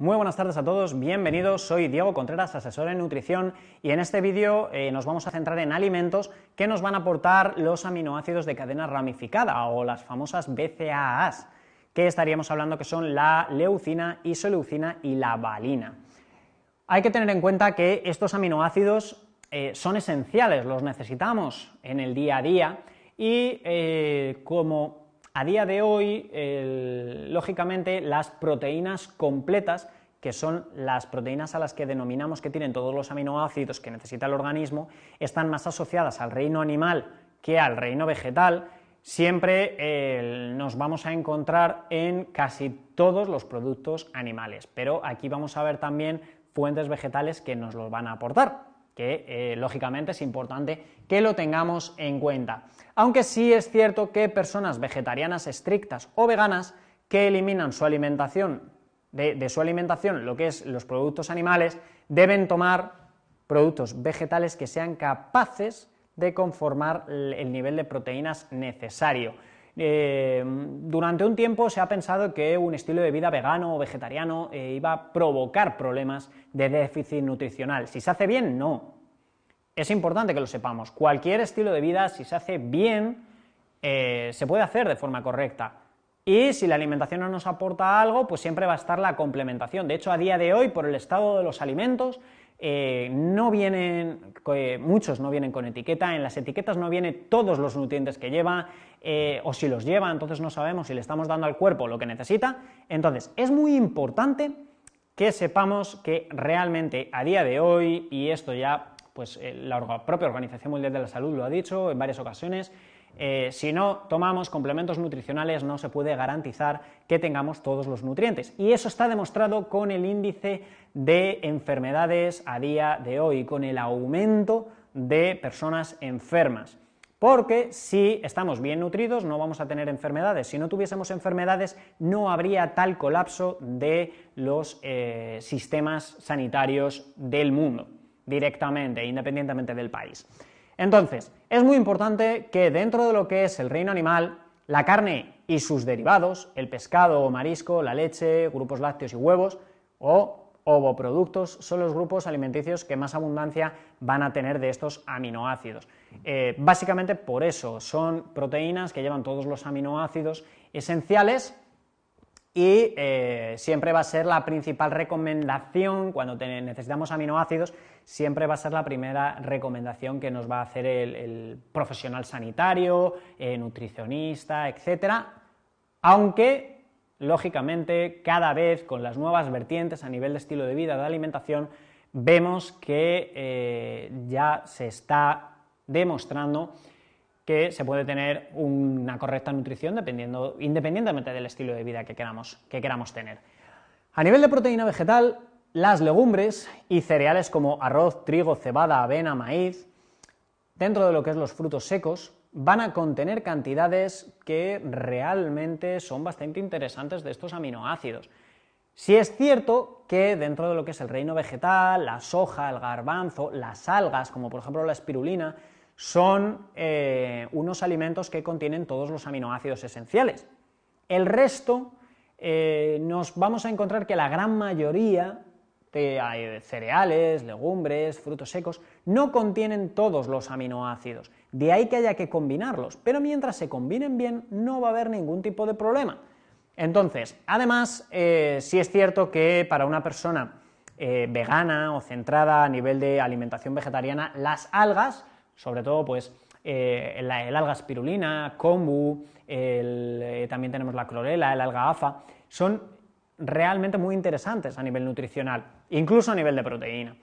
Muy buenas tardes a todos, bienvenidos. Soy Diego Contreras, asesor en nutrición, y en este vídeo eh, nos vamos a centrar en alimentos que nos van a aportar los aminoácidos de cadena ramificada o las famosas BCAAs, que estaríamos hablando que son la leucina, isoleucina y la valina. Hay que tener en cuenta que estos aminoácidos eh, son esenciales, los necesitamos en el día a día y eh, como a día de hoy, lógicamente, las proteínas completas, que son las proteínas a las que denominamos que tienen todos los aminoácidos que necesita el organismo, están más asociadas al reino animal que al reino vegetal, siempre eh, nos vamos a encontrar en casi todos los productos animales, pero aquí vamos a ver también fuentes vegetales que nos los van a aportar, que eh, lógicamente es importante que lo tengamos en cuenta. Aunque sí es cierto que personas vegetarianas estrictas o veganas que eliminan su alimentación, de, su alimentación lo que es los productos animales, deben tomar productos vegetales que sean capaces de conformar el nivel de proteínas necesario. Eh, durante un tiempo se ha pensado que un estilo de vida vegano o vegetariano eh, iba a provocar problemas de déficit nutricional. Si se hace bien, no. Es importante que lo sepamos. Cualquier estilo de vida, si se hace bien, eh, se puede hacer de forma correcta. Y si la alimentación no nos aporta algo, pues siempre va a estar la complementación. De hecho, a día de hoy, por el estado de los alimentos, eh, no vienen, eh, muchos no vienen con etiqueta, en las etiquetas no vienen todos los nutrientes que lleva, o si los lleva, entonces no sabemos si le estamos dando al cuerpo lo que necesita. Entonces, es muy importante que sepamos que realmente a día de hoy, y esto ya pues eh, la propia Organización Mundial de la Salud lo ha dicho en varias ocasiones, eh, si no tomamos complementos nutricionales no se puede garantizar que tengamos todos los nutrientes. Y eso está demostrado con el índice de enfermedades a día de hoy, con el aumento de personas enfermas. Porque si estamos bien nutridos no vamos a tener enfermedades. Si no tuviésemos enfermedades no habría tal colapso de los eh, sistemas sanitarios del mundo directamente, independientemente del país. Entonces, es muy importante que dentro de lo que es el reino animal, la carne y sus derivados, el pescado o marisco, la leche, grupos lácteos y huevos, o ovoproductos son los grupos alimenticios que más abundancia van a tener de estos aminoácidos. Eh, básicamente por eso son proteínas que llevan todos los aminoácidos esenciales y eh, siempre va a ser la principal recomendación cuando necesitamos aminoácidos, siempre va a ser la primera recomendación que nos va a hacer el, profesional sanitario, eh, nutricionista, etcétera. Aunque, lógicamente, cada vez con las nuevas vertientes a nivel de estilo de vida, de alimentación, vemos que eh, ya se está demostrando que se puede tener una correcta nutrición dependiendo, independientemente del estilo de vida que queramos, que queramos tener. A nivel de proteína vegetal, las legumbres y cereales como arroz, trigo, cebada, avena, maíz, dentro de lo que es los frutos secos, van a contener cantidades que realmente son bastante interesantes de estos aminoácidos. Si es cierto que dentro de lo que es el reino vegetal, la soja, el garbanzo, las algas, como por ejemplo la espirulina, son eh, unos alimentos que contienen todos los aminoácidos esenciales. El resto eh, nos vamos a encontrar que la gran mayoría de cereales, legumbres, frutos secos, no contienen todos los aminoácidos. De ahí que haya que combinarlos, pero mientras se combinen bien no va a haber ningún tipo de problema. Entonces, además, eh, sí es cierto que para una persona vegana o centrada a nivel de alimentación vegetariana, las algas sobre todo pues eh, el alga spirulina, kombu, eh, también tenemos la clorela, el alga afa, son realmente muy interesantes a nivel nutricional, incluso a nivel de proteína.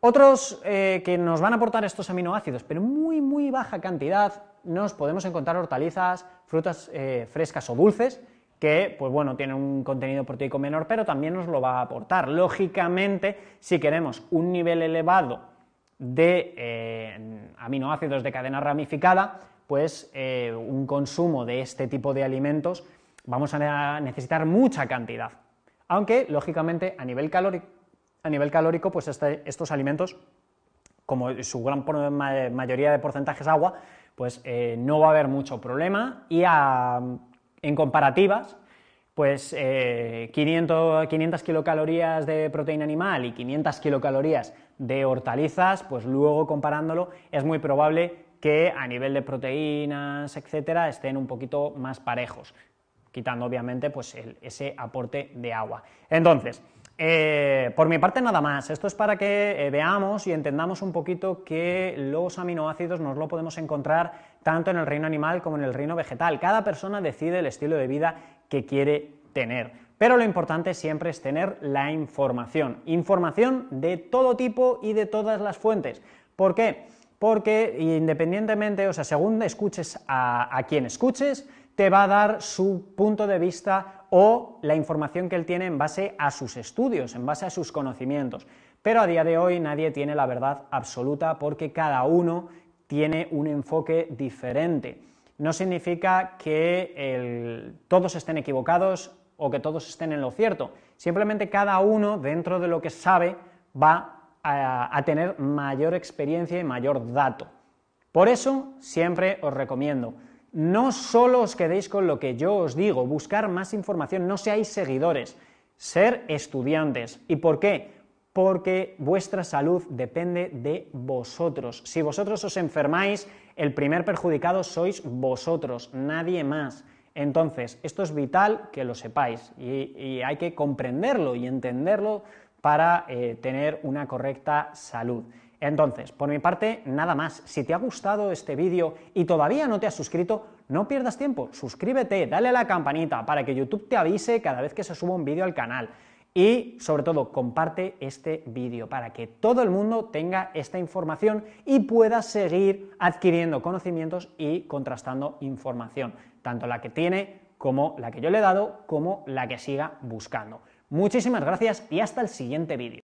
Otros eh, que nos van a aportar estos aminoácidos, pero muy, muy baja cantidad, nos podemos encontrar hortalizas, frutas frescas o dulces, que, pues bueno, tienen un contenido proteico menor, pero también nos lo va a aportar. Lógicamente, si queremos un nivel elevado de eh, aminoácidos de cadena ramificada, pues eh, un consumo de este tipo de alimentos vamos a necesitar mucha cantidad. Aunque, lógicamente, a nivel calórico, a nivel calórico pues este, estos alimentos, como su gran mayoría de porcentajes es agua, pues eh, no va a haber mucho problema y en comparativas pues 500, eh, 500, kilocalorías de proteína animal y 500 kilocalorías de hortalizas, pues luego comparándolo es muy probable que a nivel de proteínas, etcétera, estén un poquito más parejos, quitando obviamente pues ese aporte de agua. Entonces, eh, por mi parte nada más, esto es para que eh, veamos y entendamos un poquito que los aminoácidos nos lo podemos encontrar tanto en el reino animal como en el reino vegetal. Cada persona decide el estilo de vida que quiere tener. Pero lo importante siempre es tener la información, información de todo tipo y de todas las fuentes. ¿Por qué? Porque independientemente, o sea, según escuches a quien escuches, te va a dar su punto de vista o la información que él tiene en base a sus estudios, en base a sus conocimientos. Pero a día de hoy nadie tiene la verdad absoluta porque cada uno tiene un enfoque diferente. No significa que todos estén equivocados o que todos estén en lo cierto. Simplemente cada uno, dentro de lo que sabe, va a tener mayor experiencia y mayor dato. Por eso siempre os recomiendo no solo os quedéis con lo que yo os digo, buscar más información, no seáis seguidores, ser estudiantes. ¿Y por qué? Porque vuestra salud depende de vosotros. Si vosotros os enfermáis, el primer perjudicado sois vosotros, nadie más. Entonces, esto es vital que lo sepáis y, hay que comprenderlo y entenderlo para eh, tener una correcta salud. Entonces, por mi parte, nada más. Si te ha gustado este vídeo y todavía no te has suscrito, no pierdas tiempo. Suscríbete, dale a la campanita para que YouTube te avise cada vez que se suba un vídeo al canal. Y sobre todo, comparte este vídeo para que todo el mundo tenga esta información y pueda seguir adquiriendo conocimientos y contrastando información, tanto la que tiene como la que yo le he dado, como la que siga buscando. Muchísimas gracias y hasta el siguiente vídeo.